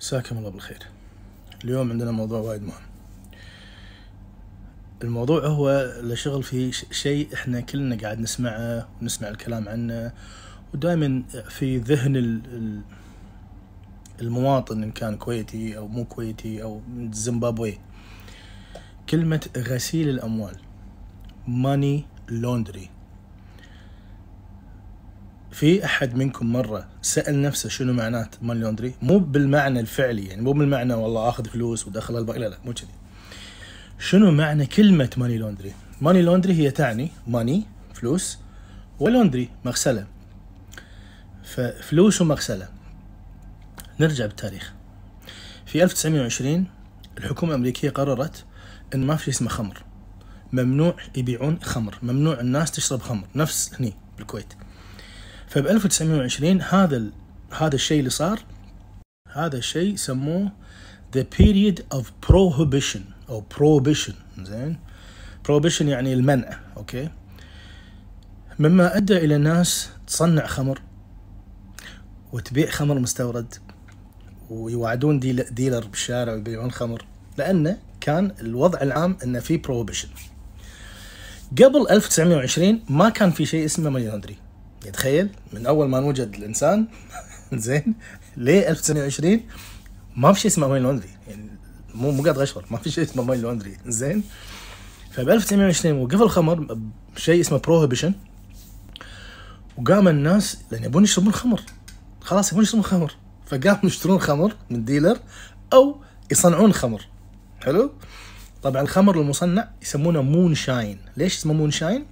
مساكم الله بالخير اليوم عندنا موضوع وايد مهم الموضوع هو لشغل في شيء احنا كلنا قاعد نسمعه ونسمع الكلام عنه ودائما في ذهن المواطن ان كان كويتي او مو كويتي او من زيمبابوي كلمة غسيل الاموال ماني لوندري في احد منكم مره سال نفسه شنو معنات ماني لوندري مو بالمعنى الفعلي يعني مو بالمعنى والله اخذ فلوس ودخل البنك لا لا مو كذي شنو معنى كلمه ماني لوندري ماني لوندري هي تعني ماني فلوس ولوندري مغسله ففلوس ومغسله نرجع بالتاريخ في 1920 الحكومه الامريكيه قررت ان ما في شيء اسمه خمر ممنوع يبيعون خمر ممنوع الناس تشرب خمر نفس هني بالكويت فب 1920 هذا ال... هذا الشيء اللي صار هذا الشيء سموه the period of prohibition او prohibition زين prohibition يعني المنع اوكي مما ادى الى الناس تصنع خمر وتبيع خمر مستورد ويوعدون ديل... ديلر بالشارع ويبيعون خمر لانه كان الوضع العام انه في بروهبشن قبل 1920 ما كان في شيء اسمه مليونري يعني تخيل من اول ما نوجد الانسان زين ليه 1920 ما في شيء اسمه ماي لوندري يعني مو مو قاعد غشر ما في شيء اسمه ماي لوندري زين فب 1920 وقف الخمر بشيء اسمه بروهيبيشن وقام الناس لان يبون يشربون خمر خلاص يبون يشربون خمر فقاموا يشترون خمر من ديلر او يصنعون خمر حلو طبعا الخمر المصنع يسمونه مون شاين ليش اسمه مون شاين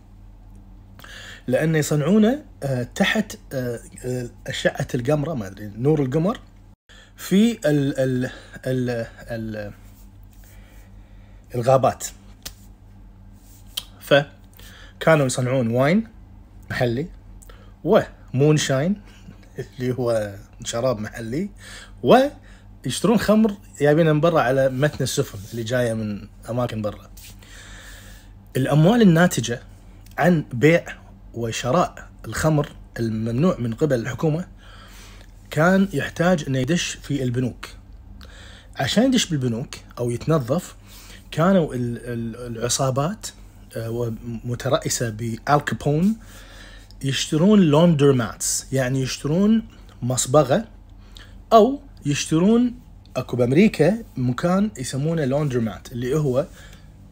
لأنه يصنعونه آه، تحت آه، آه، أشعة القمرة ما أدري نور القمر في ال ال ال الـ الغابات فكانوا يصنعون واين محلي ومونشاين اللي هو شراب محلي ويشترون خمر جايبينها من برا على متن السفن اللي جايه من اماكن برا الاموال الناتجه عن بيع وشراء الخمر الممنوع من قبل الحكومة كان يحتاج انه يدش في البنوك عشان يدش بالبنوك او يتنظف كانوا العصابات آه، مترأسة بألكابون يشترون لوندر ماتس يعني يشترون مصبغة أو يشترون أكو بأمريكا مكان يسمونه لوندر مات اللي هو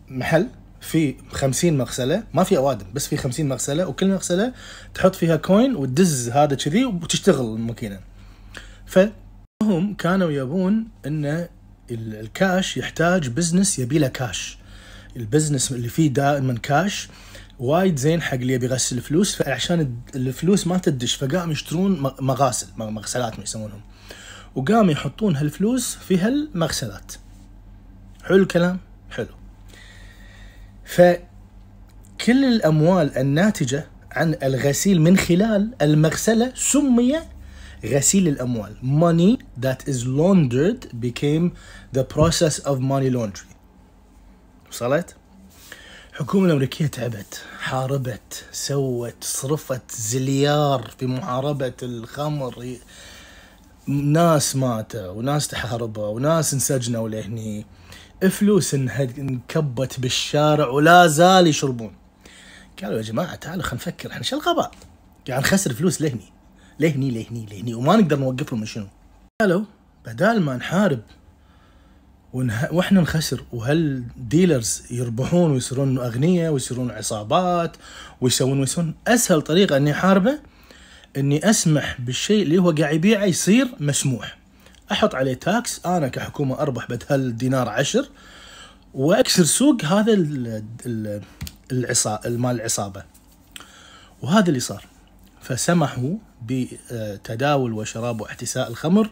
محل في 50 مغسله ما في اوادم بس في 50 مغسله وكل مغسله تحط فيها كوين وتدز هذا كذي وتشتغل الماكينه فهم كانوا يبون ان الكاش يحتاج بزنس يبي له كاش البزنس اللي فيه دائما كاش وايد زين حق اللي يبي يغسل فلوس فعشان الفلوس ما تدش فقام يشترون مغاسل مغسلات ما يسمونهم وقام يحطون هالفلوس في هالمغسلات حلو الكلام حلو فكل الأموال الناتجة عن الغسيل من خلال المغسلة سمي غسيل الأموال money that is laundered became the process of money laundering وصلت؟ الحكومة الأمريكية تعبت حاربت سوت صرفت زليار في محاربة الخمر ناس ماتوا وناس تحاربوا وناس انسجنوا لهني فلوس انكبت بالشارع ولا زال يشربون قالوا يا جماعه تعالوا خلينا نفكر احنا شو الغباء قاعد نخسر فلوس لهني لهني لهني لهني وما نقدر نوقف لهم شنو قالوا بدال ما نحارب ونه... واحنا نخسر وهل ديلرز يربحون ويصيرون اغنياء ويصيرون عصابات ويسوون ويسوون اسهل طريقه اني احاربه اني اسمح بالشيء اللي هو قاعد يبيعه يصير مسموح احط عليه تاكس انا كحكومه اربح بدل دينار عشر واكسر سوق هذا المال مال العصابه وهذا اللي صار فسمحوا بتداول وشراب واحتساء الخمر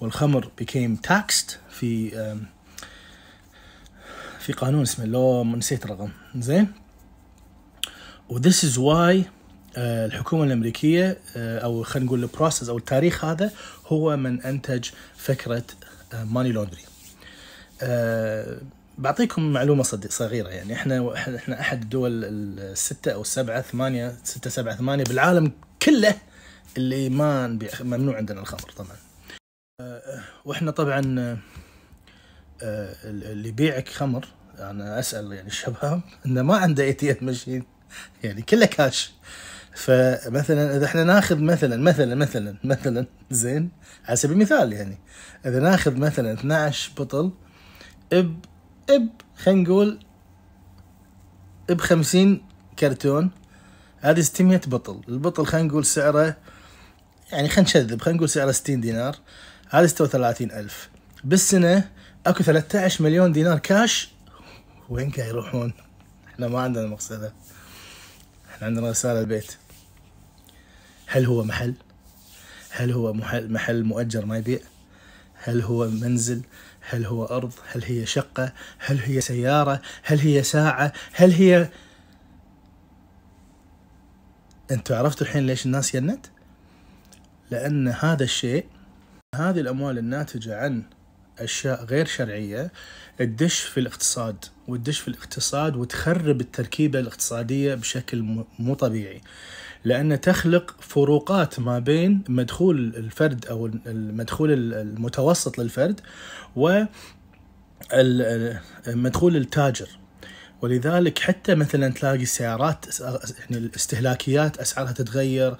والخمر became taxed في في قانون اسمه لو نسيت رقم زين و this is why آه، الحكومه الامريكيه آه، او خلينا نقول البروسس او التاريخ هذا هو من انتج فكره ماني آه، لوندري بعطيكم معلومه صغيره يعني احنا احنا احد الدول السته او السبعه ثمانيه سته سبعه ثمانيه بالعالم كله اللي ما نبيع ممنوع عندنا الخمر طبعا واحنا طبعا اللي يبيعك خمر انا اسال يعني الشباب انه ما عنده اي تي ام ماشين يعني كله كاش فمثلا اذا احنا ناخذ مثلا مثلا مثلا مثلا زين على سبيل المثال يعني اذا ناخذ مثلا 12 بطل ب ب خلينا نقول ب 50 كرتون هذه 600 بطل البطل خلينا نقول سعره يعني خلينا نشذب خلينا نقول سعره 60 دينار هذه 36000 بالسنه اكو 13 مليون دينار كاش وين قاعد يروحون؟ احنا ما عندنا مقصده احنا عندنا رسالة البيت هل هو محل؟ هل هو محل, محل مؤجر ما يبيع؟ هل هو منزل؟ هل هو أرض؟ هل هي شقة؟ هل هي سيارة؟ هل هي ساعة؟ هل هي انتوا عرفتوا الحين ليش الناس جنت؟ لأن هذا الشيء هذه الأموال الناتجة عن أشياء غير شرعية تدش في الاقتصاد وتدش في الاقتصاد وتخرب التركيبة الاقتصادية بشكل مو طبيعي لأن تخلق فروقات ما بين مدخول الفرد أو المدخول المتوسط للفرد ومدخول التاجر ولذلك حتى مثلا تلاقي السيارات يعني الاستهلاكيات اسعارها تتغير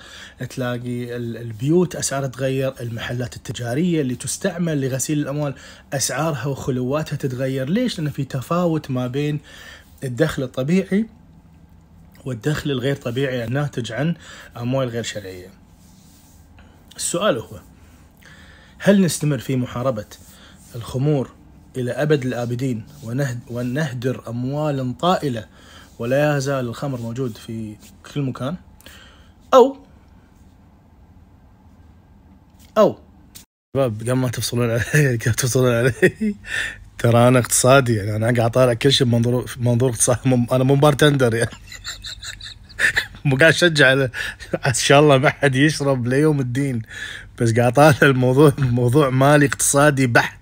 تلاقي البيوت اسعارها تتغير المحلات التجاريه اللي تستعمل لغسيل الاموال اسعارها وخلواتها تتغير ليش لان في تفاوت ما بين الدخل الطبيعي والدخل الغير طبيعي الناتج عن اموال غير شرعيه السؤال هو هل نستمر في محاربه الخمور إلى أبد الآبدين ونهدر أموالا طائلة ولا يزال الخمر موجود في كل مكان أو أو شباب قبل ما تفصلون علي قبل تفصلون علي ترى انا اقتصادي يعني انا قاعد اطالع كل شيء بمنظور منظور اقتصادي انا مو بارتندر يعني مو قاعد اشجع على ان شاء الله ما حد يشرب ليوم الدين بس قاعد اطالع الموضوع موضوع مالي اقتصادي بحت